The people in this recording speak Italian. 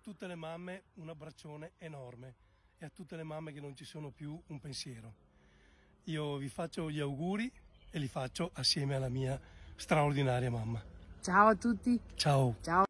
tutte le mamme un abbraccione enorme e a tutte le mamme che non ci sono più un pensiero. Io vi faccio gli auguri e li faccio assieme alla mia straordinaria mamma. Ciao a tutti. Ciao. Ciao.